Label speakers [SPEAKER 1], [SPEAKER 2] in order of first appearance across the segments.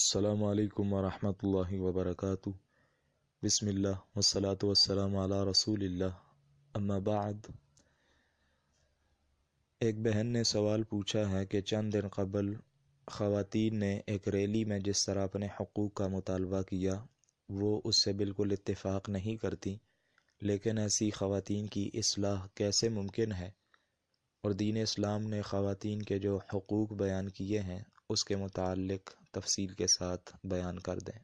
[SPEAKER 1] अल्लाम الله والصلاة والسلام على رسول الله रसूल अम्माबाद एक बहन ने सवाल पूछा है कि चंद दिन कबल ख़वातीन ने एक रैली में जिस तरह अपने हकूक़ का मुतालबा किया वो उससे बिल्कुल इत्तेफाक नहीं करती लेकिन ऐसी ख़वातीन की असलाह कैसे मुमकिन है और दीन इस्लाम ने ख़वातीन के जो हकूक़ बयान किए हैं उसके मुतक़ तफसील के साथ बयान कर दें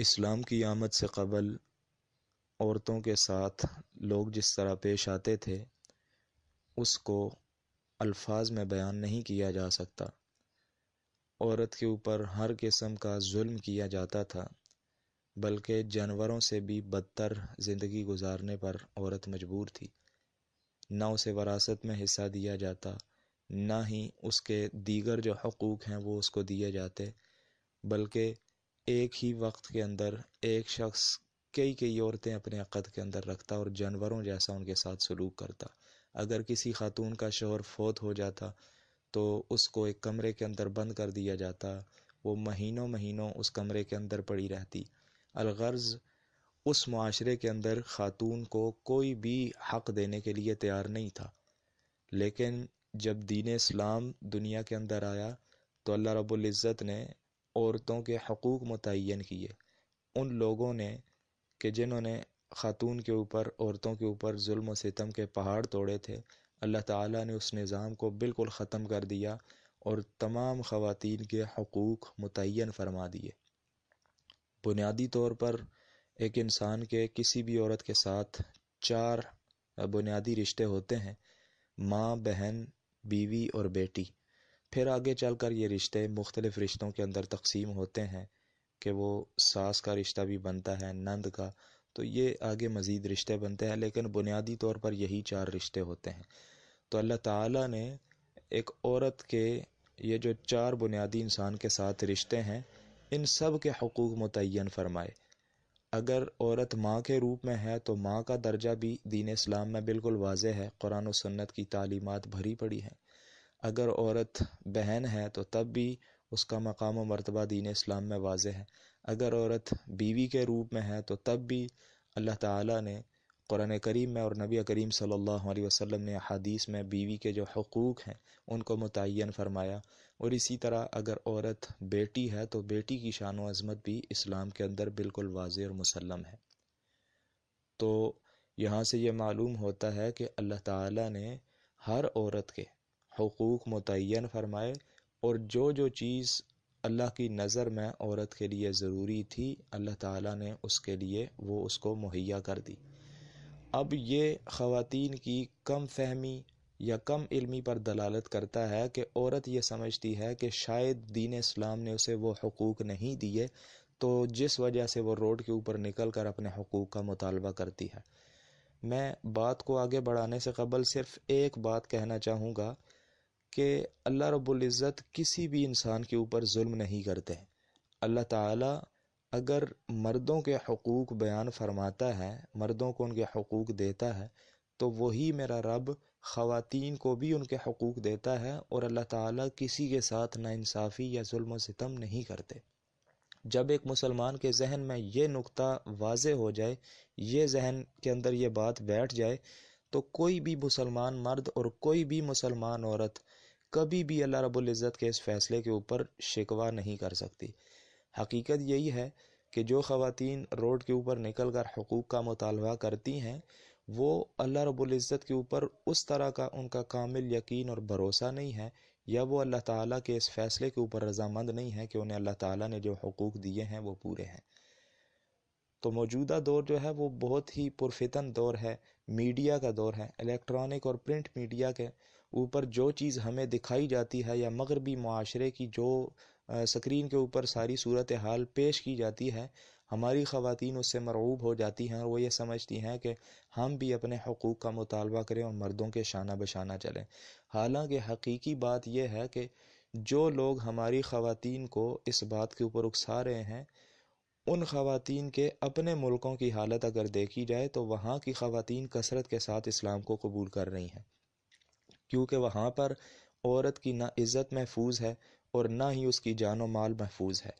[SPEAKER 1] इस्लाम की आमद से कबल औरतों के साथ लोग जिस तरह पेश आते थे उसको अल्फाज में बयान नहीं किया जा सकता औरत के ऊपर हर किस्म का जुल्म किया जाता था बल्कि जानवरों से भी बदतर ज़िंदगी गुजारने पर औरत मजबूर थी ना उसे वरासत में हिस्सा दिया जाता ना ही उसके दीगर जो हकूक़ हैं वो उसको दिए जाते बल्कि एक ही वक्त के अंदर एक शख्स कई कई औरतें अपने अक़द के अंदर रखता और जानवरों जैसा उनके साथ सलूक करता अगर किसी खातून का शोहर फोत हो जाता तो उसको एक कमरे के अंदर बंद कर दिया जाता वो महीनों महीनों उस कमरे के अंदर पड़ी रहती अलगर्ज़ उस माशरे के अंदर ख़ातून को कोई भी हक़ देने के लिए तैयार नहीं था लेकिन जब दीन इस्लाम दुनिया के अंदर आया तो अल्लाह रबुल्ज़त ने औरतों के हकूक़ मुतन किए उन लोगों ने कि जिन्होंने ख़ातून के ऊपर औरतों के ऊपर जुल्म सितम के पहाड़ तोड़े थे अल्लाह ताला ने उस निज़ाम को बिल्कुल ख़त्म कर दिया और तमाम ख़वातीन के हकूक़ मुतन फरमा दिए बुनियादी तौर पर एक इंसान के किसी भी औरत के साथ चार बुनियादी रिश्ते होते हैं माँ बहन बीवी और बेटी फिर आगे चल कर ये रिश्ते मुख्तलिफ़ रिश्तों के अंदर तकसीम होते हैं कि वो सास का रिश्ता भी बनता है नंद का तो ये आगे मज़ीद रिश्ते बनते हैं लेकिन बुनियादी तौर पर यही चार रिश्ते होते हैं तो अल्लाह ताला ने एक औरत के ये जो चार बुनियादी इंसान के साथ रिश्ते हैं इन सब के हकूक़ मुतन फ़रमाए अगर औरत माँ के रूप में है तो माँ का दर्जा भी दीन इस्लाम में बिल्कुल वाज है कुरान और सन्नत की तालीमत भरी पड़ी हैं अगर औरत बहन है तो तब भी उसका मकाम व मरतबा दीन इस्लाम में वाज है अगर औरत बीवी के रूप में है तो तब भी अल्लाह ताला ने कुरान करीम में और नबी करीम सल्लल्लाहु अलैहि वसल्लम ने हदीस में बीवी के जो हकूक़ हैं उनको मुतन फरमाया और इसी तरह अगर औरत बेटी है तो बेटी की शान अज़मत भी इस्लाम के अंदर बिल्कुल वाज और मुसलम है तो यहाँ से ये मालूम होता है कि अल्लाह ताला ने हर औरत के हकूक़ मुतन फरमाए और जो जो चीज़ अल्लाह की नज़र में औरत के लिए ज़रूरी थी अल्लाह ताला ने उसके लिए वो उसको मुहैया कर दी अब ये ख़वान की कम फहमी या कम इलमी पर दलालत करता है कि औरत यह समझती है कि शायद दीन इस्लाम ने उसे वो हकूक़ नहीं दिए तो जिस वजह से वो रोड के ऊपर निकल कर अपने हकूक़ का मुतालबा करती है मैं बात को आगे बढ़ाने से कबल सिर्फ एक बात कहना चाहूँगा कि अल्लाह रब्ज़त किसी भी इंसान के ऊपर जुल्म नहीं करते अल्लाह ताला अगर मर्दों के हकूक़ बयान फ़रमाता है मर्दों को उनके हकूक़ देता है तो वही मेरा रब ख़वातीन को भी उनके हकूक़ देता है और अल्लाह ताला किसी के साथ नाइंसाफ़ी या जुल्म सितम नहीं करते जब एक मुसलमान के जहन में ये नुक्ता वाज हो जाए ये जहन के अंदर ये बात बैठ जाए तो कोई भी मुसलमान मर्द और कोई भी मुसलमान औरत कभी भी अल्लाह रबुल्ज़त के इस फ़ैसले के ऊपर शिकवा नहीं कर सकती हकीकत यही है कि जो ख़वातीन रोड के ऊपर निकल कर हकूक़ का मुतालबा करती हैं वो अल्लाह रबुल्ज़त के ऊपर उस तरह का उनका कामिल यकीन और भरोसा नहीं है या वो अल्लाह ताली के इस फ़ैसले के ऊपर रजामंद नहीं है कि उन्हें अल्लाह ताली ने जो हकूक़ दिए हैं वो पूरे हैं तो मौजूदा दौर जो है वो बहुत ही पुरफितन दौर है मीडिया का दौर है इलेक्ट्रॉनिक और प्रिंट मीडिया के ऊपर जो चीज़ हमें दिखाई जाती है या मगरबी माशरे की जो स्क्रीन के ऊपर सारी सूरत हाल पेश की जाती है हमारी ख़वातीन उससे मरूब हो जाती हैं और वो ये समझती हैं कि हम भी अपने हकूक़ का मुतालबा करें और मर्दों के शाना बशाना चलें हालांकि हकीकी बात यह है कि जो लोग हमारी ख़वातीन को इस बात के ऊपर उकसा रहे हैं उन खातन के अपने मुल्कों की हालत अगर देखी जाए तो वहाँ की खातन कसरत के साथ इस्लाम को कबूल कर रही हैं क्योंकि वहाँ पर औरत की ना इज़्ज़त महफूज है और ना ही उसकी जान व माल महफूज है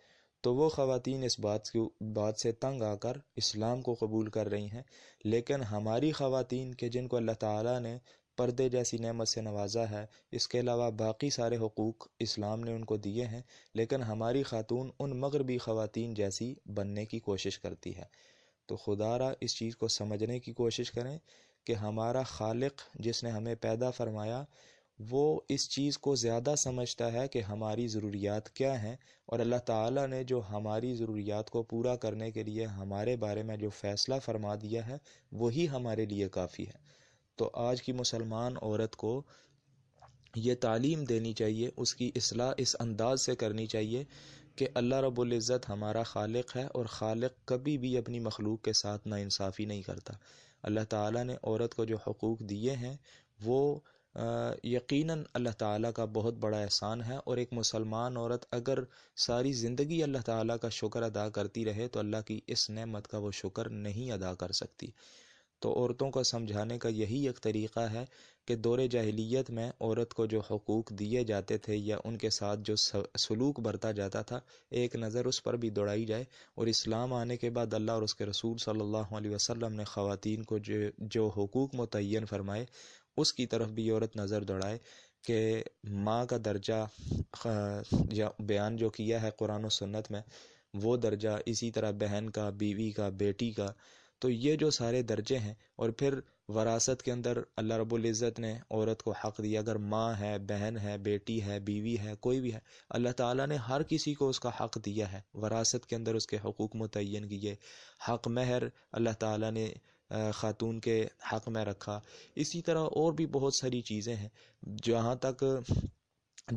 [SPEAKER 1] तो वो ख़वातीन इस बात की बात से तंग आकर इस्लाम को कबूल कर रही हैं लेकिन हमारी ख़वातीन के जिनको अल्लाह ताला ने पर्दे जैसी नेमत से नवाजा है इसके अलावा बाकी सारे हकूक़ इस्लाम ने उनको दिए हैं लेकिन हमारी खातून उन मगरबी ख़वातीन जैसी बनने की कोशिश करती है तो खुदारा इस चीज़ को समझने की कोशिश करें कि हमारा खालिक जिसने हमें पैदा फरमाया वो इस चीज़ को ज़्यादा समझता है कि हमारी ज़रूरियात क्या हैं और अल्लाह ताला ने जो हमारी ज़रूरियात को पूरा करने के लिए हमारे बारे में जो फ़ैसला फरमा दिया है वही हमारे लिए काफ़ी है तो आज की मुसलमान औरत को ये तालीम देनी चाहिए उसकी असलाह इस अंदाज से करनी चाहिए कि अल्लाह रबुल्ज़त हमारा खालिक है और खालिक कभी भी अपनी मखलूक के साथ नासाफ़ी नहीं करता अल्लाह ताला ने औरत को जो हकूक़ दिए हैं वो यकीनन अल्लाह ताला का बहुत बड़ा एहसान है और एक मुसलमान औरत अगर सारी ज़िंदगी अल्लाह ताला का शुक्र अदा करती रहे तो अल्लाह की इस नेमत का वो शुक्र नहीं अदा कर सकती तो औरतों को समझाने का यही एक तरीक़ा है कि दौर जाहिलियत में औरत को जो हकूक़ दिए जाते थे या उनके साथ जो सलूक बरता जाता था एक नज़र उस पर भी दौड़ाई जाए और इस्लाम आने के बाद अल्लाह और उसके रसूल सल्लल्लाहु अलैहि वसल्लम ने ख़वातीन को जो जो हकूक़ मुतन फ़रमाए उसकी तरफ भी औरत नज़र दौड़ाए कि माँ का दर्जा या बयान जो किया है कुरान सन्नत में वो दर्जा इसी तरह बहन का बीवी का बेटी का तो ये जो सारे दर्जे हैं और फिर वरासत के अंदर अल्लाह रब्ज़त ने औरत को हक़ दिया अगर माँ है बहन है बेटी है बीवी है कोई भी है अल्लाह ताला ने हर किसी को उसका हक़ दिया है वरासत के अंदर उसके हकूक़ मुतन किए हक़ महर अल्लाह ताला ने ख़ातून के हक़ में रखा इसी तरह और भी बहुत सारी चीज़ें हैं जहाँ तक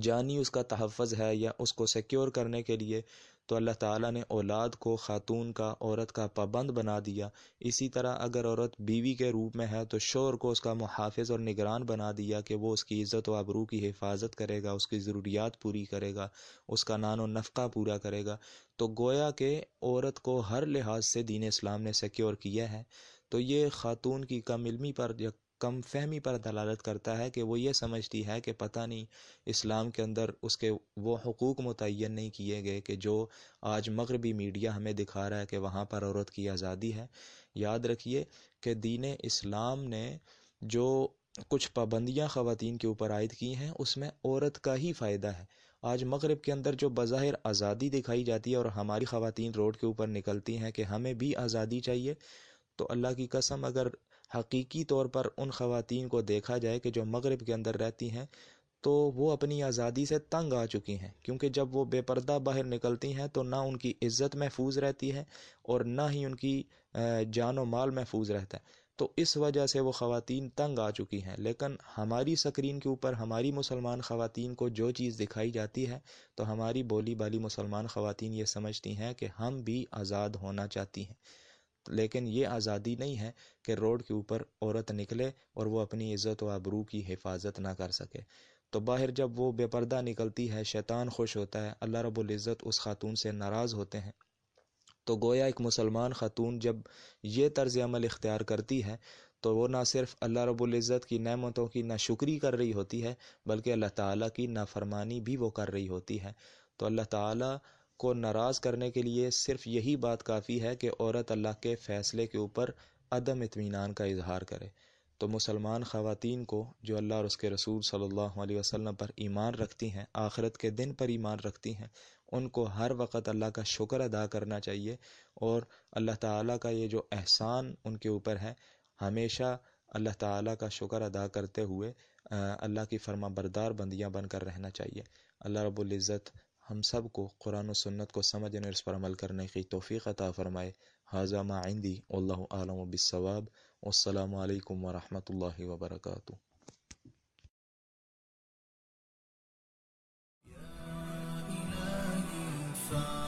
[SPEAKER 1] जानी उसका तहफ़ है या उसको सिक्योर करने के लिए तो अल्लाह ताला ने औलाद को ख़ातून का औरत का पाबंद बना दिया इसी तरह अगर औरत बीवी के रूप में है तो शोर को उसका मुहाफ़ और निगरान बना दिया कि वो उसकी इज़्ज़त व आबरू की हिफाजत करेगा उसकी ज़रूरियात पूरी करेगा उसका नान नफ़ा पूरा करेगा तो गोया के औरत को हर लिहाज से दीन इस्लाम ने सिक्योर किया है तो ये खातून की कम इलमी पर या कम फहमी पर दलालत करता है कि वो ये समझती है कि पता नहीं इस्लाम के अंदर उसके वो हकूक़ मुतन नहीं किए गए कि जो आज मगरबी मीडिया हमें दिखा रहा है कि वहाँ पर औरत की आज़ादी है याद रखिए कि दीन इस्लाम ने जो कुछ पाबंदियाँ ख़वान के ऊपर आयद की हैं उसमें औरत का ही फ़ायदा है आज मगरब के अंदर जो बज़ाहिर आज़ादी दिखाई जाती है और हमारी ख़वान रोड के ऊपर निकलती हैं कि हमें भी आज़ादी चाहिए तो अल्लाह की कसम अगर हकीकी तौर पर उन ख़वातीन को देखा जाए कि जो मगरब के अंदर रहती हैं तो वो अपनी आज़ादी से तंग आ चुकी हैं क्योंकि जब वो बेपर्दा बाहर निकलती हैं तो ना उनकी इज़्ज़त महफूज रहती है और ना ही उनकी जान व माल महफूज रहता है तो इस वजह से वो ख़वातीन तंग आ चुकी हैं लेकिन हमारी स्क्रीन के ऊपर हमारी मुसलमान ख़वातीन को जो चीज़ दिखाई जाती है तो हमारी बोली बाली मुसलमान ख़वातीन ये समझती हैं कि हम भी आज़ाद होना चाहती हैं लेकिन ये आज़ादी नहीं है कि रोड के ऊपर औरत निकले और वो अपनी इज़्ज़त व आबरू की हिफाजत ना कर सके तो बाहर जब वो बेपर्दा निकलती है शैतान खुश होता है अल्लाह रबुल्ज़त उस खातून से नाराज़ होते हैं तो गोया एक मुसलमान खातून जब ये तर्ज अमल इख्तियार करती है तो वो ना सिर्फ अल्लाह रबुल्ज़त की नमतों की नाशुक्री कर रही होती है बल्कि अल्लाह ताला की नाफरमानी भी वो कर रही होती है तो अल्लाह ताला को नाराज़ करने के लिए सिर्फ यही बात काफ़ी है कि औरत अल्लाह के फ़ैसले के ऊपर अदम इतमान का इजहार करे तो मुसलमान ख़वान को जो अल्लाह और उसके रसूल सल्ला अलैहि पर ईमान रखती हैं आखिरत के दिन पर ईमान रखती हैं उनको हर वक्त अल्लाह का शुक्र अदा करना चाहिए और अल्लाह ताला का ये जो एहसान उनके ऊपर है हमेशा अल्लाह ताला का शुक्र अदा करते हुए अल्लाह की फर्मा बरदार बंदियाँ बनकर रहना चाहिए अल्लाह रब्ज़त हम सब को कुरान सन्नत को समझने और इस पर अमल करने की तोफ़ी अता फ़रमाए हाजा माइंदी आलम बिसवाब असलकम वरहमल वबरकू Fun.